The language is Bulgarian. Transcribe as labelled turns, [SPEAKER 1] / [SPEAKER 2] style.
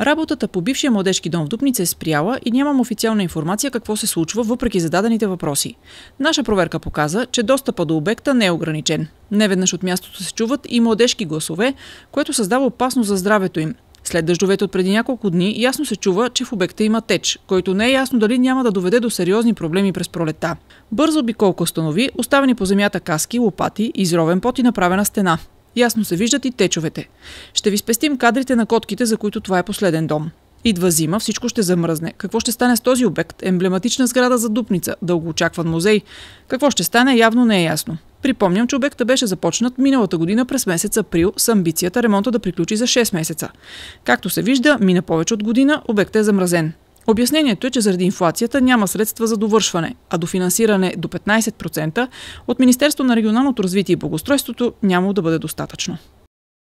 [SPEAKER 1] Работата по бившия младежки дом в Дупница е спряла и нямам официална информация какво се случва, въпреки зададените въпроси. Наша проверка показа, че достъпа до обекта не е ограничен. Неведнъж от мястото се чуват и младежки гласове, което създава опасност за здравето им. След дъждовете от преди няколко дни ясно се чува, че в обекта има теч, който не е ясно дали няма да доведе до сериозни проблеми през пролета. Бързо би колко установи оставени по земята каски, лопати, изровен пот и направена стена. Ясно се виждат и течовете. Ще ви спестим кадрите на котките, за които това е последен дом. Идва зима, всичко ще замръзне. Какво ще стане с този обект? Емблематична сграда за Дупница, дългоочакван музей. Какво ще стане, явно не е ясно. Припомням, че обектът беше започнат миналата година през месец април с амбицията ремонта да приключи за 6 месеца. Както се вижда, мина повече от година, обектът е замразен. Обяснението е, че заради инфлацията няма средства за довършване, а до финансиране до 15% от Министерство на регионалното развитие и благоустройството няма да бъде достатъчно.